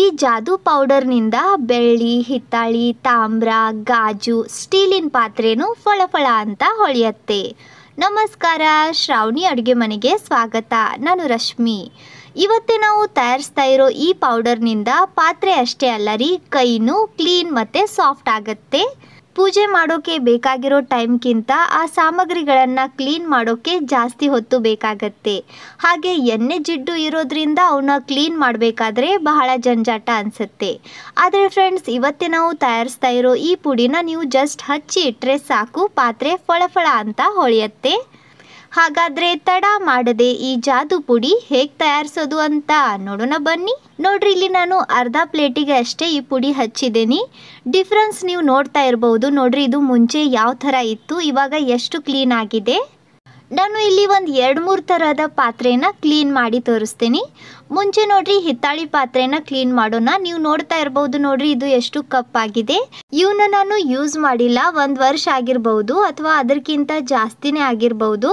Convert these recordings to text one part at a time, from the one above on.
ಈ ಜಾದೂ ಪೌಡರ್ನಿಂದ ಬೆಳ್ಳಿ ಹಿತ್ತಾಳಿ ತಾಮ್ರ ಗಾಜು ಸ್ಟೀಲಿನ ಪಾತ್ರೆನೂ ಫಳಫಳ ಅಂತ ಹೊಳೆಯತ್ತೆ ನಮಸ್ಕಾರ ಶ್ರಾವಣಿ ಅಡುಗೆ ಮನೆಗೆ ಸ್ವಾಗತ ನಾನು ರಶ್ಮಿ ಇವತ್ತೇ ನಾವು ತಯಾರಿಸ್ತಾ ಇರೋ ಈ ಪೌಡರ್ನಿಂದ ಪಾತ್ರೆ ಅಷ್ಟೇ ಅಲ್ಲ ರೀ ಕೈನೂ ಕ್ಲೀನ್ ಮತ್ತು ಸಾಫ್ಟ್ ಆಗುತ್ತೆ ಪೂಜೆ ಮಾಡೋಕ್ಕೆ ಬೇಕಾಗಿರೋ ಟೈಮ್ಗಿಂತ ಆ ಸಾಮಗ್ರಿಗಳನ್ನು ಕ್ಲೀನ್ ಮಾಡೋಕ್ಕೆ ಜಾಸ್ತಿ ಹೊತ್ತು ಬೇಕಾಗತ್ತೆ ಹಾಗೆ ಎಣ್ಣೆ ಜಿಡ್ಡು ಇರೋದ್ರಿಂದ ಅವನ್ನ ಕ್ಲೀನ್ ಮಾಡಬೇಕಾದ್ರೆ ಬಹಳ ಜಂಜಾಟ ಅನಿಸುತ್ತೆ ಆದರೆ ಫ್ರೆಂಡ್ಸ್ ಇವತ್ತೇ ನಾವು ತಯಾರಿಸ್ತಾ ಇರೋ ಈ ಪುಡಿನ ನೀವು ಜಸ್ಟ್ ಹಚ್ಚಿ ಇಟ್ಟರೆ ಸಾಕು ಪಾತ್ರೆ ಫಳಫಳ ಅಂತ ಹೊಳೆಯುತ್ತೆ ಹಾಗಾದ್ರೆ ತಡ ಮಾಡದೆ ಈ ಜಾದು ಪುಡಿ ಹೇಗೆ ತಯಾರಿಸೋದು ಅಂತ ನೋಡೋಣ ಬನ್ನಿ ನೋಡ್ರಿ ಇಲ್ಲಿ ನಾನು ಅರ್ಧ ಪ್ಲೇಟಿಗೆ ಅಷ್ಟೇ ಈ ಪುಡಿ ಹಚ್ಚಿದ್ದೀನಿ ಡಿಫ್ರೆನ್ಸ್ ನೀವು ನೋಡ್ತಾ ಇರಬಹುದು ನೋಡ್ರಿ ಇದು ಮುಂಚೆ ಯಾವ ಥರ ಇತ್ತು ಇವಾಗ ಎಷ್ಟು ಕ್ಲೀನ್ ಆಗಿದೆ ನಾನು ಇಲ್ಲಿ ಒಂದು ಎರಡು ಮೂರು ಥರದ ಪಾತ್ರೇನ ಕ್ಲೀನ್ ಮಾಡಿ ತೋರಿಸ್ತೀನಿ ಮುಂಚೆ ನೋಡ್ರಿ ಹಿತ್ತಾಳಿ ಪಾತ್ರೆಯನ್ನು ಕ್ಲೀನ್ ಮಾಡೋಣ ನೀವು ನೋಡ್ತಾ ಇರ್ಬೋದು ನೋಡ್ರಿ ಇದು ಎಷ್ಟು ಕಪ್ ಆಗಿದೆ ಇವನ್ನ ನಾನು ಯೂಸ್ ಮಾಡಿಲ್ಲ ಒಂದು ವರ್ಷ ಆಗಿರ್ಬೋದು ಅಥವಾ ಅದಕ್ಕಿಂತ ಜಾಸ್ತಿನೇ ಆಗಿರ್ಬೋದು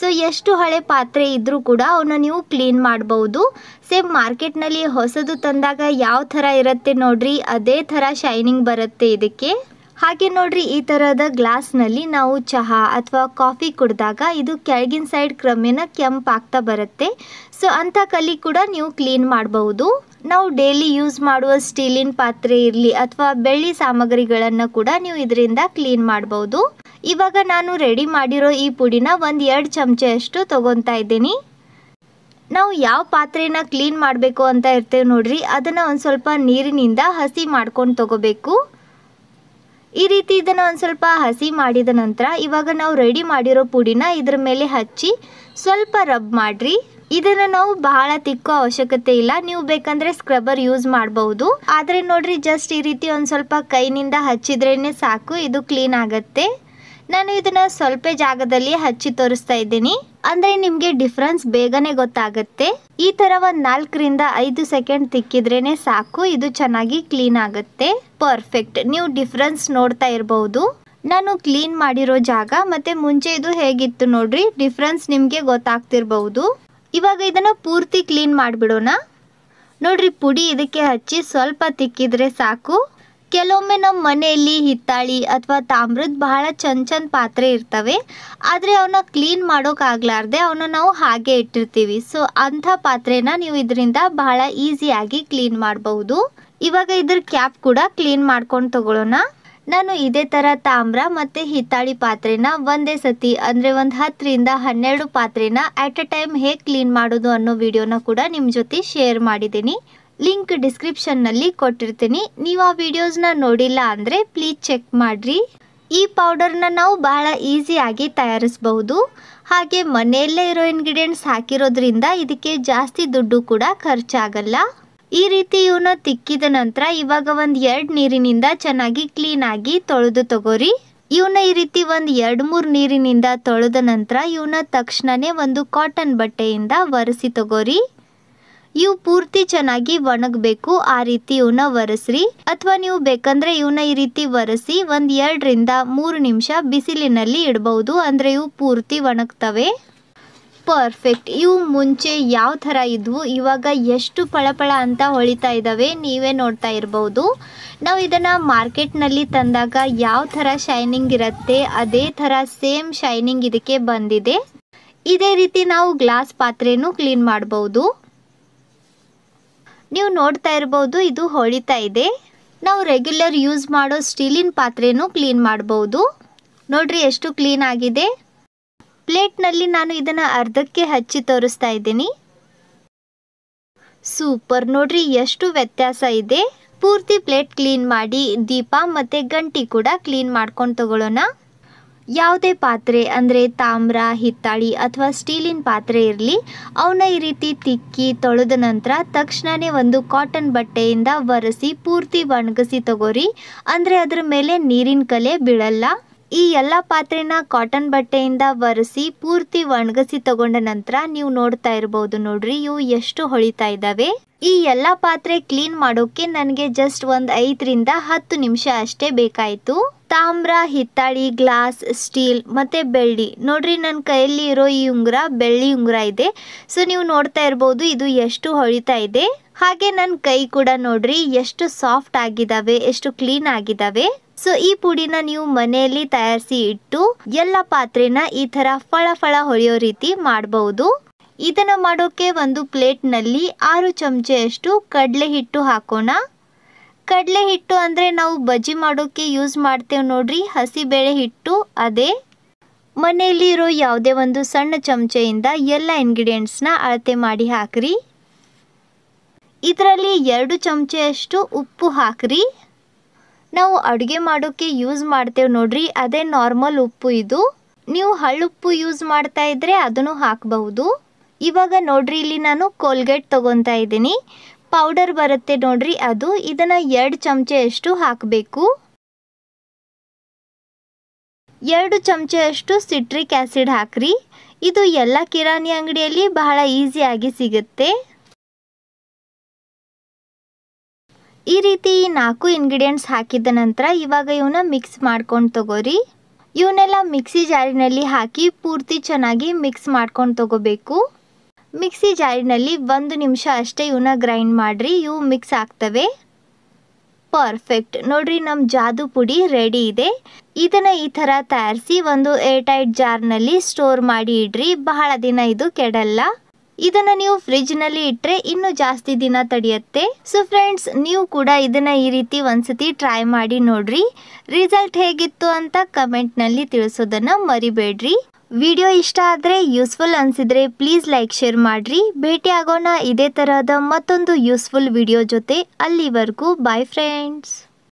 ಸೊ ಎಷ್ಟು ಹಳೆ ಪಾತ್ರೆ ಇದ್ರೂ ಕೂಡ ಅವನ್ನ ನೀವು ಕ್ಲೀನ್ ಮಾಡ್ಬೋದು ಸೇಮ್ ಮಾರ್ಕೆಟ್ನಲ್ಲಿ ಹೊಸದು ತಂದಾಗ ಯಾವ ಥರ ಇರುತ್ತೆ ನೋಡ್ರಿ ಅದೇ ಥರ ಶೈನಿಂಗ್ ಬರುತ್ತೆ ಇದಕ್ಕೆ ಹಾಗೆ ನೋಡ್ರಿ ಈ ಥರದ ಗ್ಲಾಸ್ನಲ್ಲಿ ನಾವು ಚಹಾ ಅಥವಾ ಕಾಫಿ ಕುಡಿದಾಗ ಇದು ಕೆಳಗಿನ ಸೈಡ್ ಕ್ರಮೇಣ ಆಗ್ತಾ ಬರುತ್ತೆ ಸೊ ಅಂಥ ಕಲಿ ಕೂಡ ನೀವು ಕ್ಲೀನ್ ಮಾಡಬಹುದು ನಾವು ಡೈಲಿ ಯೂಸ್ ಮಾಡುವ ಸ್ಟೀಲಿನ ಪಾತ್ರೆ ಇರಲಿ ಅಥವಾ ಬೆಳ್ಳಿ ಸಾಮಗ್ರಿಗಳನ್ನು ಕೂಡ ನೀವು ಇದರಿಂದ ಕ್ಲೀನ್ ಮಾಡಬಹುದು ಇವಾಗ ನಾನು ರೆಡಿ ಮಾಡಿರೋ ಈ ಪುಡಿನ ಒಂದು ಎರಡು ಚಮಚೆಯಷ್ಟು ತೊಗೊತಾ ಇದ್ದೀನಿ ನಾವು ಯಾವ ಪಾತ್ರೆನ ಕ್ಲೀನ್ ಮಾಡಬೇಕು ಅಂತ ಇರ್ತೇವೆ ನೋಡ್ರಿ ಅದನ್ನು ಒಂದು ಸ್ವಲ್ಪ ನೀರಿನಿಂದ ಹಸಿ ಮಾಡ್ಕೊಂಡು ತಗೋಬೇಕು ಈ ರೀತಿ ಇದನ್ನು ಒಂದು ಸ್ವಲ್ಪ ಹಸಿ ಮಾಡಿದ ನಂತರ ಇವಾಗ ನಾವು ರೆಡಿ ಮಾಡಿರೋ ಪುಡಿನ ಇದ್ರ ಮೇಲೆ ಹಚ್ಚಿ ಸ್ವಲ್ಪ ರಬ್ ಮಾಡ್ರಿ ಇದನ್ನು ನಾವು ಬಹಳ ತಿಕ್ಕೋ ಅವಶ್ಯಕತೆ ಇಲ್ಲ ನೀವು ಬೇಕಂದ್ರೆ ಸ್ಕ್ರಬ್ಬರ್ ಯೂಸ್ ಮಾಡಬಹುದು ಆದರೆ ನೋಡ್ರಿ ಜಸ್ಟ್ ಈ ರೀತಿ ಒಂದು ಸ್ವಲ್ಪ ಕೈನಿಂದ ಹಚ್ಚಿದ್ರೇನೆ ಸಾಕು ಇದು ಕ್ಲೀನ್ ಆಗತ್ತೆ ನಾನು ಇದನ್ನ ಸ್ವಲ್ಪ ಜಾಗದಲ್ಲಿ ಹಚ್ಚಿ ತೋರಿಸ್ತಾ ಇದ್ದೀನಿ ಅಂದ್ರೆ ನಿಮ್ಗೆ ಡಿಫ್ರೆನ್ಸ್ ಬೇಗನೆ ಗೊತ್ತಾಗುತ್ತೆ ಈ ತರ ಒಂದ್ ನಾಲ್ಕರಿಂದ ಐದು ಸೆಕೆಂಡ್ ತಿಕ್ಕಿದ್ರೇನೆ ಸಾಕು ಇದು ಚೆನ್ನಾಗಿ ಕ್ಲೀನ್ ಆಗುತ್ತೆ ಪರ್ಫೆಕ್ಟ್ ನೀವು ಡಿಫ್ರೆನ್ಸ್ ನೋಡ್ತಾ ಇರಬಹುದು ನಾನು ಕ್ಲೀನ್ ಮಾಡಿರೋ ಜಾಗ ಮತ್ತೆ ಮುಂಚೆ ಇದು ಹೇಗಿತ್ತು ನೋಡ್ರಿ ಡಿಫ್ರೆನ್ಸ್ ನಿಮ್ಗೆ ಗೊತ್ತಾಗ್ತಿರ್ಬಹುದು ಇವಾಗ ಇದನ್ನ ಪೂರ್ತಿ ಕ್ಲೀನ್ ಮಾಡಿಬಿಡೋಣ ನೋಡ್ರಿ ಪುಡಿ ಇದಕ್ಕೆ ಹಚ್ಚಿ ಸ್ವಲ್ಪ ತಿಕ್ಕಿದ್ರೆ ಸಾಕು ಕೆಲವೊಮ್ಮೆ ನಮ್ಮ ಮನೆಯಲ್ಲಿ ಹಿತ್ತಾಳಿ ಅಥವಾ ತಾಮ್ರದ ಬಹಳ ಚಂದ ಚಂದ ಪಾತ್ರೆ ಇರ್ತವೆ ಆದರೆ ಅವನ್ನ ಕ್ಲೀನ್ ಮಾಡೋಕ್ಕಾಗಲಾರ್ದೆ ಅವನ್ನ ನಾವು ಹಾಗೆ ಇಟ್ಟಿರ್ತೀವಿ ಸೊ ಅಂಥ ಪಾತ್ರೆನ ನೀವು ಇದರಿಂದ ಬಹಳ ಈಸಿಯಾಗಿ ಕ್ಲೀನ್ ಮಾಡಬಹುದು ಇವಾಗ ಇದ್ರ ಕ್ಯಾಪ್ ಕೂಡ ಕ್ಲೀನ್ ಮಾಡ್ಕೊಂಡು ತಗೊಳ್ಳೋಣ ನಾನು ಇದೇ ಥರ ತಾಮ್ರ ಮತ್ತು ಹಿತ್ತಾಳಿ ಪಾತ್ರೆನ ಒಂದೇ ಸತಿ ಅಂದರೆ ಒಂದು ಹತ್ತರಿಂದ ಹನ್ನೆರಡು ಪಾತ್ರೆನ ಅಟ್ ಅ ಟೈಮ್ ಹೇಗೆ ಕ್ಲೀನ್ ಮಾಡೋದು ಅನ್ನೋ ವಿಡಿಯೋನ ಕೂಡ ನಿಮ್ಮ ಜೊತೆ ಶೇರ್ ಮಾಡಿದ್ದೀನಿ ಲಿಂಕ್ ಡಿಸ್ಕ್ರಿಪ್ಷನ್ನಲ್ಲಿ ಕೊಟ್ಟಿರ್ತೀನಿ ನೀವು ಆ ವಿಡಿಯೋಸ್ನ ನೋಡಿಲ್ಲ ಅಂದರೆ ಪ್ಲೀಸ್ ಚೆಕ್ ಮಾಡಿರಿ ಈ ಪೌಡರ್ನ ನಾವು ಬಹಳ ಈಸಿಯಾಗಿ ತಯಾರಿಸಬಹುದು ಹಾಗೆ ಮನೆಯಲ್ಲೇ ಇರೋ ಇನ್ಗ್ರೀಡಿಯೆಂಟ್ಸ್ ಹಾಕಿರೋದ್ರಿಂದ ಇದಕ್ಕೆ ಜಾಸ್ತಿ ದುಡ್ಡು ಕೂಡ ಖರ್ಚಾಗಲ್ಲ ಈ ರೀತಿ ಇವನ್ನ ತಿಕ್ಕಿದ ನಂತರ ಇವಾಗ ಒಂದು ಎರಡು ನೀರಿನಿಂದ ಚೆನ್ನಾಗಿ ಕ್ಲೀನಾಗಿ ತೊಳೆದು ತಗೋರಿ ಇವನ್ನ ಈ ರೀತಿ ಒಂದು ಎರಡು ಮೂರು ನೀರಿನಿಂದ ತೊಳೆದ ನಂತರ ಇವನ್ನ ತಕ್ಷಣವೇ ಒಂದು ಕಾಟನ್ ಬಟ್ಟೆಯಿಂದ ಒರೆಸಿ ತಗೋರಿ ಇವು ಪೂರ್ತಿ ಚೆನ್ನಾಗಿ ಒಣಗಬೇಕು ಆ ರೀತಿ ಇವನ್ನ ಒರೆಸ್ರಿ ಅಥವಾ ನೀವು ಬೇಕಂದ್ರೆ ಇವನ್ನ ಈ ರೀತಿ ಒರೆಸಿ ಒಂದ್ ಎರಡರಿಂದ ಮೂರು ನಿಮಿಷ ಬಿಸಿಲಿನಲ್ಲಿ ಇಡಬಹುದು ಅಂದ್ರೆ ಇವು ಪೂರ್ತಿ ಒಣಗ್ತವೆ ಪರ್ಫೆಕ್ಟ್ ಇವು ಮುಂಚೆ ಯಾವ ಥರ ಇದ್ವು ಇವಾಗ ಎಷ್ಟು ಪಳಪಳ ಅಂತ ಹೊಳಿತಾ ಇದ್ದಾವೆ ನೀವೇ ನೋಡ್ತಾ ಇರಬಹುದು ನಾವು ಇದನ್ನು ಮಾರ್ಕೆಟ್ನಲ್ಲಿ ತಂದಾಗ ಯಾವ ಥರ ಶೈನಿಂಗ್ ಇರುತ್ತೆ ಅದೇ ಥರ ಸೇಮ್ ಶೈನಿಂಗ್ ಇದಕ್ಕೆ ಬಂದಿದೆ ಇದೇ ರೀತಿ ನಾವು ಗ್ಲಾಸ್ ಪಾತ್ರೆಯೂ ಕ್ಲೀನ್ ಮಾಡ್ಬೋದು ನೀವು ನೋಡ್ತಾ ಇರ್ಬೋದು ಇದು ಹೊಳಿತಾ ಇದೆ ನಾವು ರೆಗ್ಯುಲರ್ ಯೂಸ್ ಮಾಡೋ ಸ್ಟೀಲಿನ ಪಾತ್ರೆನೂ ಕ್ಲೀನ್ ಮಾಡ್ಬೋದು ನೋಡ್ರಿ ಎಷ್ಟು ಕ್ಲೀನ್ ಆಗಿದೆ ಪ್ಲೇಟ್ನಲ್ಲಿ ನಾನು ಇದನ್ನು ಅರ್ಧಕ್ಕೆ ಹಚ್ಚಿ ತೋರಿಸ್ತಾ ಇದ್ದೀನಿ ಸೂಪರ್ ನೋಡ್ರಿ ಎಷ್ಟು ವ್ಯತ್ಯಾಸ ಇದೆ ಪೂರ್ತಿ ಪ್ಲೇಟ್ ಕ್ಲೀನ್ ಮಾಡಿ ದೀಪ ಮತ್ತು ಗಂಟಿ ಕೂಡ ಕ್ಲೀನ್ ಮಾಡ್ಕೊಂಡು ತಗೊಳ್ಳೋಣ ಯಾವುದೇ ಪಾತ್ರೆ ಅಂದರೆ ತಾಮ್ರ ಹಿತ್ತಾಳಿ ಅಥವಾ ಸ್ಟೀಲಿನ ಪಾತ್ರೆ ಇರಲಿ ಅವನ್ನ ಈ ರೀತಿ ತಿಕ್ಕಿ ತೊಳೆದ ನಂತರ ತಕ್ಷಣವೇ ಒಂದು ಕಾಟನ್ ಬಟ್ಟೆಯಿಂದ ಒರೆಸಿ ಪೂರ್ತಿ ಒಣಗಿಸಿ ತಗೋರಿ ಅಂದರೆ ಅದರ ಮೇಲೆ ನೀರಿನ ಕಲೆ ಬೀಳಲ್ಲ ಈ ಎಲ್ಲ ಪಾತ್ರೆನ ಕಾಟನ್ ಬಟ್ಟೆಯಿಂದ ಒರೆಸಿ ಪೂರ್ತಿ ಒಣಗಿಸಿ ತಗೊಂಡ ನಂತರ ನೀವು ನೋಡ್ತಾ ಇರ್ಬೋದು ನೋಡ್ರಿ ಇವು ಎಷ್ಟು ಹೊಳಿತಾ ಇದ್ದಾವೆ ಈ ಎಲ್ಲ ಪಾತ್ರೆ ಕ್ಲೀನ್ ಮಾಡೋಕ್ಕೆ ನನಗೆ ಜಸ್ಟ್ ಒಂದು ಐದರಿಂದ ಹತ್ತು ನಿಮಿಷ ಅಷ್ಟೇ ಬೇಕಾಯಿತು ತಾಮ್ರ ಹಿತ್ತಾಳಿ ಗ್ಲಾಸ್ ಸ್ಟೀಲ್ ಮತ್ತು ಬೆಳ್ಳಿ ನೋಡ್ರಿ ನನ್ನ ಕೈಯಲ್ಲಿ ಇರೋ ಈ ಉಂಗುರ ಬೆಳ್ಳಿ ಉಂಗುರ ಇದೆ ಸೊ ನೀವು ನೋಡ್ತಾ ಇರ್ಬೋದು ಇದು ಎಷ್ಟು ಹೊಳಿತಾ ಇದೆ ಹಾಗೆ ನನ್ನ ಕೈ ಕೂಡ ನೋಡ್ರಿ ಎಷ್ಟು ಸಾಫ್ಟ್ ಆಗಿದ್ದಾವೆ ಎಷ್ಟು ಕ್ಲೀನ್ ಆಗಿದ್ದಾವೆ ಸೊ ಈ ಪುಡಿನ ನೀವು ಮನೆಯಲ್ಲಿ ತಯಾರಿಸಿ ಇಟ್ಟು ಎಲ್ಲ ಪಾತ್ರೆನ ಈ ಥರ ಫಳ ಫಳ ಹೊಳೆಯೋ ರೀತಿ ಮಾಡಬಹುದು ಇದನ್ನು ಮಾಡೋಕ್ಕೆ ಒಂದು ಪ್ಲೇಟ್ನಲ್ಲಿ ಆರು ಚಮಚೆಯಷ್ಟು ಕಡಲೆ ಹಿಟ್ಟು ಹಾಕೋಣ ಕಡಲೆ ಹಿಟ್ಟು ಅಂದರೆ ನಾವು ಬಜ್ಜಿ ಮಾಡೋಕ್ಕೆ ಯೂಸ್ ಮಾಡ್ತೇವೆ ನೋಡ್ರಿ ಹಸಿಬೇಳೆ ಹಿಟ್ಟು ಅದೇ ಮನೆಯಲ್ಲಿರೋ ಯಾವುದೇ ಒಂದು ಸಣ್ಣ ಚಮಚೆಯಿಂದ ಎಲ್ಲ ಇಂಗ್ರೀಡಿಯೆಂಟ್ಸ್ನ ಅಳತೆ ಮಾಡಿ ಹಾಕ್ರಿ ಇದರಲ್ಲಿ ಎರಡು ಚಮಚೆಯಷ್ಟು ಉಪ್ಪು ಹಾಕ್ರಿ ನಾವು ಅಡುಗೆ ಮಾಡೋಕ್ಕೆ ಯೂಸ್ ಮಾಡ್ತೇವೆ ನೋಡ್ರಿ ಅದೇ ನಾರ್ಮಲ್ ಉಪ್ಪು ಇದು ನೀವು ಹಳ್ಳುಪ್ಪು ಯೂಸ್ ಮಾಡ್ತಾ ಇದ್ರೆ ಅದನ್ನು ಹಾಕಬಹುದು ಇವಾಗ ನೋಡ್ರಿ ಇಲ್ಲಿ ನಾನು ಕೋಲ್ಗೇಟ್ ತಗೊತಾ ಇದ್ದೀನಿ ಪೌಡರ್ ಬರುತ್ತೆ ನೋಡ್ರಿ ಅದು ಇದನ್ನು ಎರಡು ಚಮಚೆಯಷ್ಟು ಹಾಕಬೇಕು ಎರಡು ಚಮಚೆಯಷ್ಟು ಸಿಟ್ರಿಕ್ ಆ್ಯಸಿಡ್ ಹಾಕ್ರಿ ಇದು ಎಲ್ಲ ಕಿರಾಣಿ ಅಂಗಡಿಯಲ್ಲಿ ಬಹಳ ಈಸಿಯಾಗಿ ಸಿಗುತ್ತೆ ಈ ರೀತಿ ಈ ನಾಲ್ಕು ಇಂಗ್ರೀಡಿಯೆಂಟ್ಸ್ ಹಾಕಿದ ನಂತರ ಇವಾಗ ಇವನ್ನ ಮಿಕ್ಸ್ ಮಾಡ್ಕೊಂಡು ತಗೋರಿ ಇವನ್ನೆಲ್ಲ ಮಿಕ್ಸಿ ಜಾರಿನಲ್ಲಿ ಹಾಕಿ ಪೂರ್ತಿ ಚೆನ್ನಾಗಿ ಮಿಕ್ಸ್ ಮಾಡ್ಕೊಂಡು ತಗೋಬೇಕು ಮಿಕ್ಸಿ ಜಾರಿನಲ್ಲಿ ಒಂದು ನಿಮಿಷ ಅಷ್ಟೇ ಇವನ್ನ ಗ್ರೈಂಡ್ ಮಾಡಿರಿ ಇವು ಮಿಕ್ಸ್ ಆಗ್ತವೆ ಪರ್ಫೆಕ್ಟ್ ನೋಡ್ರಿ ನಮ್ಮ ಜಾದು ಪುಡಿ ರೆಡಿ ಇದೆ ಇದನ್ನ ಈ ಥರ ತಯಾರಿಸಿ ಒಂದು ಏರ್ಟೈಟ್ ಜಾರ್ನಲ್ಲಿ ಸ್ಟೋರ್ ಮಾಡಿ ಇಡ್ರಿ ಬಹಳ ದಿನ ಇದು ಕೆಡಲ್ಲ ಇದನ್ನು ನೀವು ಫ್ರಿಜ್ನಲ್ಲಿ ಇಟ್ಟರೆ ಇನ್ನೂ ಜಾಸ್ತಿ ದಿನ ತಡೆಯುತ್ತೆ ಸೊ ಫ್ರೆಂಡ್ಸ್ ನೀವು ಕೂಡ ಇದನ್ನು ಈ ರೀತಿ ಒಂದ್ಸತಿ ಟ್ರೈ ಮಾಡಿ ನೋಡ್ರಿ ರಿಸಲ್ಟ್ ಹೇಗಿತ್ತು ಅಂತ ಕಮೆಂಟ್ನಲ್ಲಿ ತಿಳಿಸೋದನ್ನು ಮರಿಬೇಡ್ರಿ ವಿಡಿಯೋ ಇಷ್ಟ ಆದರೆ ಯೂಸ್ಫುಲ್ ಅನಿಸಿದರೆ ಪ್ಲೀಸ್ ಲೈಕ್ ಶೇರ್ ಮಾಡಿರಿ ಭೇಟಿಯಾಗೋಣ ಇದೇ ತರಹದ ಮತ್ತೊಂದು ಯೂಸ್ಫುಲ್ ವಿಡಿಯೋ ಜೊತೆ ಅಲ್ಲಿವರೆಗೂ ಬಾಯ್ ಫ್ರೆಂಡ್ಸ್